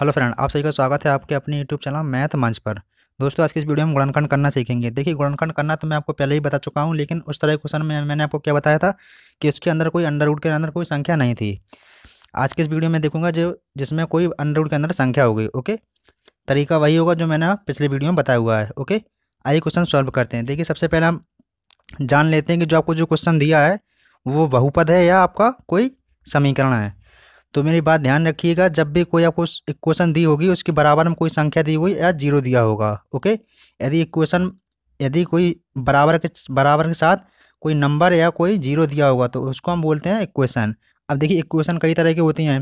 hello friend आप सभी का स्वागत है आपके अपने यूट्यूब चैनल मैथ मंच पर दोस्तों आज की इस वीडियो में गुणनखंड करना सीखेंगे देखिए गुणनखंड करना तो मैं आपको पहले ही बता चुका हूँ लेकिन उस तरह के क्वेश्चन में मैंने आपको क्या बताया था कि उसके अंदर कोई अंडरवुड के अंदर कोई संख्या नहीं थी आज के इस वीडियो में देखूंगा जो जिसमें कोई अंडरवुड के अंदर संख्या होगी ओके तरीका वही होगा जो मैंने पिछले वीडियो में बताया हुआ है ओके आइए क्वेश्चन सॉल्व करते हैं देखिए सबसे पहले हम जान लेते हैं कि जो आपको जो क्वेश्चन दिया है वो बहुपद है या आपका कोई समीकरण है तो मेरी बात ध्यान रखिएगा जब भी कोई आपको इक्वेशन दी होगी उसके बराबर में कोई संख्या दी होगी या जीरो दिया होगा ओके यदि इक्वेशन यदि कोई बराबर के बराबर के साथ कोई नंबर या कोई जीरो दिया होगा तो उसको हम बोलते हैं इक्वेशन अब देखिए इक्वेशन कई तरह की होती हैं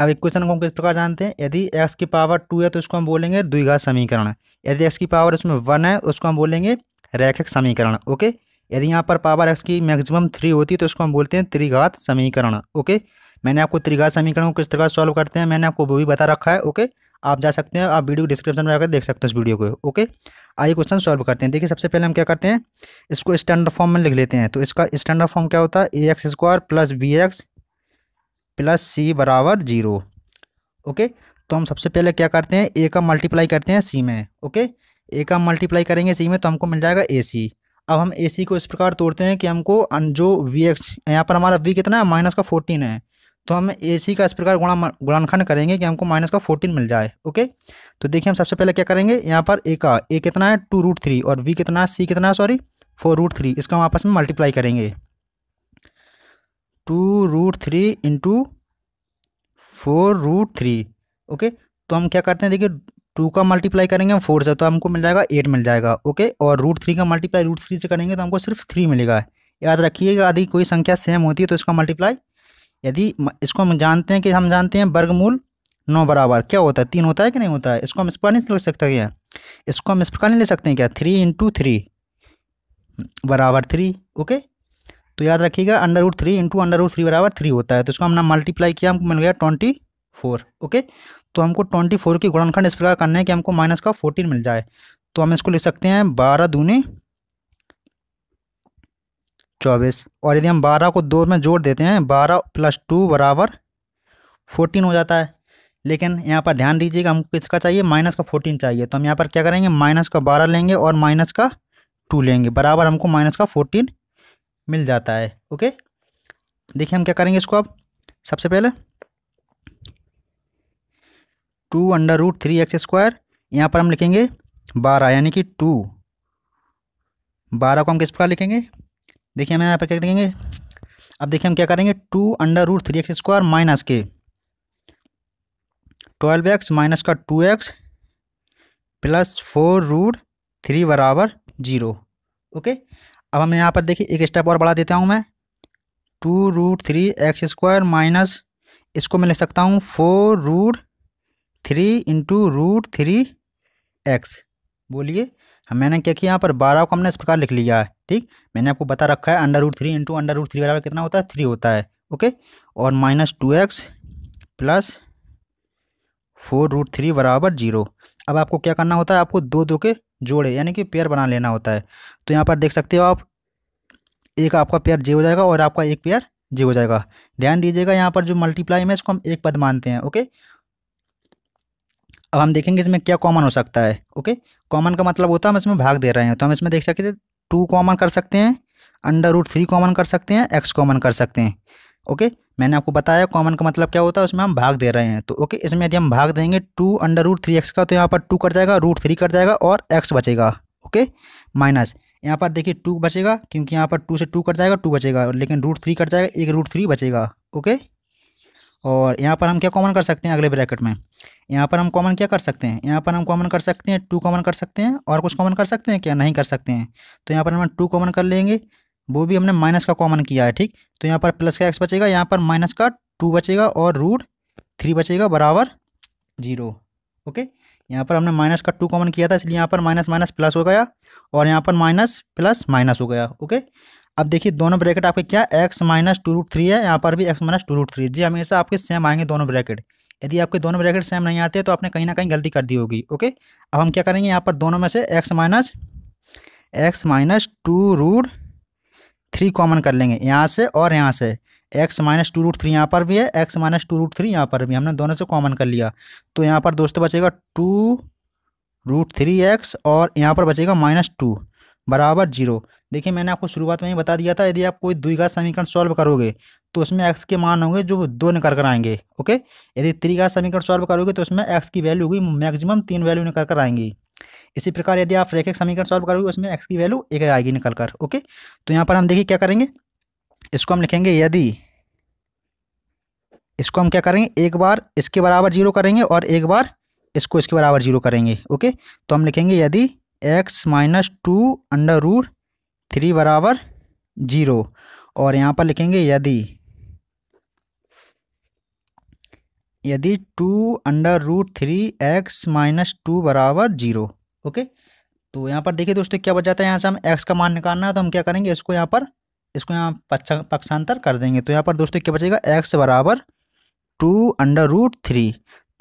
अब इक्वेशन को हम किस प्रकार जानते हैं यदि एक्स की पावर टू है तो उसको हम बोलेंगे द्विघात समीकरण यदि एक्स की पावर उसमें वन है तो उसको हम बोलेंगे रैखिक समीकरण ओके यदि यहाँ पर पावर एक्स की मैक्सिमम थ्री होती है तो उसको हम बोलते हैं त्रिघात समीकरण ओके मैंने आपको त्रिघात समीकरण को किस तरह सॉल्व करते हैं मैंने आपको वो भी बता रखा है ओके आप जा सकते हैं आप वीडियो डिस्क्रिप्शन में आकर देख सकते हैं इस वीडियो को ओके आइए क्वेश्चन सॉल्व करते हैं देखिए सबसे पहले हम क्या करते हैं इसको स्टैंडर्ड फॉर्म में लिख लेते हैं तो इसका स्टैंडर्ड फॉर्म क्या होता है a x square plus b x plus c बराबर जीरो ओके तो हम सबसे पहले क्या करते हैं ए का मल्टीप्लाई करते हैं सी में ओके ए का मल्टीप्लाई करेंगे सी में तो हमको मिल जाएगा ए सी अब हम ए सी को इस प्रकार तोड़ते हैं कि हमको जो वी एक्स यहाँ पर हमारा वी कितना है माइनस का फोर्टीन है तो हम ए सी का इस प्रकार गुणा गुणानखंड करेंगे कि हमको माइनस का फोर्टीन मिल जाए ओके तो देखिए हम सबसे पहले क्या करेंगे यहाँ पर ए का ए कितना है टू रूट थ्री और वी कितना है सी कितना है सॉरी फोर रूट थ्री इसका हम आपस में मल्टीप्लाई करेंगे two root three into four root three okay तो हम क्या करते हैं देखिए टू का मल्टीप्लाई करेंगे हम फोर से तो हमको मिल जाएगा एट मिल जाएगा ओके और रूट थ्री का मल्टीप्लाई रूट थ्री से करेंगे तो हमको सिर्फ थ्री मिलेगा याद रखिएगा यदि कोई संख्या सेम होती है तो इसका मल्टीप्लाई यदि इसको हम जानते हैं कि हम जानते हैं वर्गमूल नौ बराबर क्या होता है तीन होता है कि नहीं होता है इसको हम इस प्रकार नहीं लिख सकते क्या इसको हम इस प्रकार नहीं ले सकते हैं क्या थ्री इंटू थ्री बराबर थ्री ओके तो याद रखिएगा under root three into under root three बराबर थ्री होता है तो इसको हमने मल्टीप्लाई किया हमको मिल गया ट्वेंटी फोर ओके तो हमको ट्वेंटी फोर की गुणनखंड इस प्रकार करना है कि हमको माइनस का फोर्टीन मिल जाए तो हम इसको लिख सकते हैं बारह दूने चौबीस और यदि हम बारह को दो में जोड़ देते हैं बारह प्लस टू बराबर फोर्टीन हो जाता है लेकिन यहाँ पर ध्यान दीजिएगा हमको किसका चाहिए माइनस का फोर्टीन चाहिए तो हम यहाँ पर क्या करेंगे माइनस का बारह लेंगे और माइनस का टू लेंगे बराबर हमको माइनस का फोर्टीन मिल जाता है ओके देखिए हम क्या करेंगे इसको अब सबसे पहले two under root three x square यहाँ पर हम लिखेंगे बारह यानी कि टू बारह को हम किस प्रकार लिखेंगे देखिए हमें यहाँ पर क्या करेंगे अब देखिए हम क्या करेंगे two under root three x square minus के ट्वेल्व एक्स माइनस का two x plus four root three बराबर जीरो ओके अब हम यहाँ पर देखिए एक स्टेप और बढ़ा देता हूँ मैं two root three x square minus इसको मैं लिख सकता हूँ four root three into root three x बोलिए हाँ, मैंने क्या किया यहाँ पर बारह को हमने इस प्रकार लिख लिया है ठीक मैंने आपको बता रखा है under root three into under root three बराबर कितना होता है थ्री होता है ओके और minus two x plus four root three बराबर जीरो अब आपको क्या करना होता है आपको दो दो के जोड़े यानी कि पेयर बना लेना होता है तो यहाँ पर देख सकते हो आप एक आपका पेयर जे हो जाएगा और आपका एक पेयर जे हो जाएगा ध्यान दीजिएगा यहाँ पर जो मल्टीप्लाई में इसको हम एक पद मानते हैं ओके अब हम देखेंगे इसमें क्या कॉमन हो सकता है ओके कॉमन का मतलब होता है हम इसमें भाग दे रहे हैं तो हम इसमें देख सकते हैं टू कॉमन कर सकते हैं अंडर रूट थ्री कॉमन कर सकते हैं एक्स कॉमन कर सकते हैं ओके मैंने आपको बताया कॉमन का मतलब क्या होता है उसमें हम भाग दे रहे हैं तो ओके इसमें यदि हम भाग देंगे two under root three x का तो यहाँ पर टू कट जाएगा रूट थ्री कट जाएगा और एक्स बचेगा ओके माइनस यहाँ पर देखिए टू बचेगा क्योंकि यहाँ पर टू से टू कट जाएगा टू बचेगा लेकिन रूट थ्री कट जाएगा एक रूट थ्री बचेगा ओके और यहाँ पर हम क्या कॉमन कर सकते हैं अगले ब्रैकेट में यहाँ पर हम कॉमन क्या कर सकते हैं यहाँ पर हम कॉमन कर सकते हैं टू कॉमन कर सकते हैं और कुछ कॉमन कर सकते हैं क्या नहीं कर सकते हैं तो यहाँ पर हम टू कॉमन कर लेंगे वो भी हमने माइनस का कॉमन किया है ठीक तो यहाँ पर प्लस का एक्स बचेगा यहाँ पर माइनस का टू बचेगा और रूट थ्री बचेगा बराबर जीरो ओके यहाँ पर हमने माइनस का टू कॉमन किया था इसलिए यहाँ पर माइनस माइनस प्लस हो गया और यहाँ पर माइनस प्लस माइनस हो गया ओके अब देखिए दोनों ब्रैकेट आपके क्या x minus two root three है यहाँ पर भी x minus two root three जी हमेशा आपके सेम आएंगे दोनों ब्रैकेट यदि आपके दोनों ब्रैकेट सेम नहीं आते तो आपने कहीं ना कहीं गलती कर दी होगी ओके अब हम क्या करेंगे यहाँ पर दोनों में से x minus x minus two root three common कर लेंगे यहाँ से और यहाँ से x minus two root three यहाँ पर भी है x minus two root three यहाँ पर भी हमने दोनों से कॉमन कर लिया तो यहाँ पर दोस्तों बचेगा टू रूट थ्री एक्स और यहाँ पर बचेगा माइनस टू बराबर जीरो देखिए मैंने आपको शुरुआत में ही बता दिया था यदि आप कोई द्विघात समीकरण सॉल्व करोगे तो उसमें एक्स के मान होंगे जो दो निकल कर आएंगे ओके यदि त्रिघात समीकरण सॉल्व करोगे तो उसमें एक्स की वैल्यू होगी मैक्सिमम तीन वैल्यू निकल कर आएंगी इसी प्रकार यदि आप रेखिक समीकरण सॉल्व करोगे उसमें एक्स की वैल्यू एक आएगी निकल कर ओके तो यहाँ पर हम देखिए क्या करेंगे इसको हम लिखेंगे यदि इसको हम क्या करेंगे एक बार इसके बराबर जीरो करेंगे और एक बार इसको इसके बराबर जीरो करेंगे ओके तो हम लिखेंगे यदि x minus two under root three बराबर जीरो और यहाँ पर लिखेंगे यदि यदि two under root three x minus two बराबर जीरो ओके तो यहाँ पर देखिए दोस्तों क्या बचाता है यहाँ से हम एक्स का मान निकालना है तो हम क्या करेंगे इसको यहाँ पर इसको यहाँ पक्षा पक्षांतर कर देंगे तो यहाँ पर दोस्तों क्या बचेगा एक्स बराबर टू अंडर रूट थ्री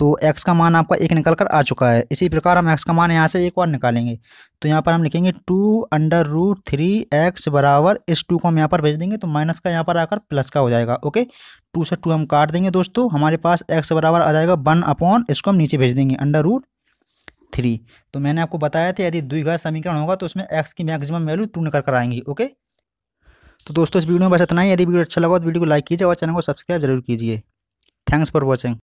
तो एक्स का मान आपका एक निकल कर आ चुका है इसी प्रकार हम एक्स का मान यहाँ से एक और निकालेंगे तो यहाँ पर हम लिखेंगे two under root three x बराबर इस टू को हम यहाँ पर भेज देंगे तो माइनस का यहाँ पर आकर प्लस का हो जाएगा ओके टू से टू हम काट देंगे दोस्तों हमारे पास एक्स बराबर आ जाएगा वन अपॉन इसको हम नीचे भेज देंगे अंडर रूट थ्री तो मैंने आपको बताया था यदि द्विघात समीकरण होगा तो उसमें एक्स की मैक्सिमम वैल्यू टू निकल कर आएंगी ओके तो दोस्तों इस वीडियो में बस इतना ही यदि वीडियो अच्छा लगा तो वीडियो को लाइक कीजिए और चैनल को सब्सक्राइब जरूर कीजिए थैंक्स फॉर वॉचिंग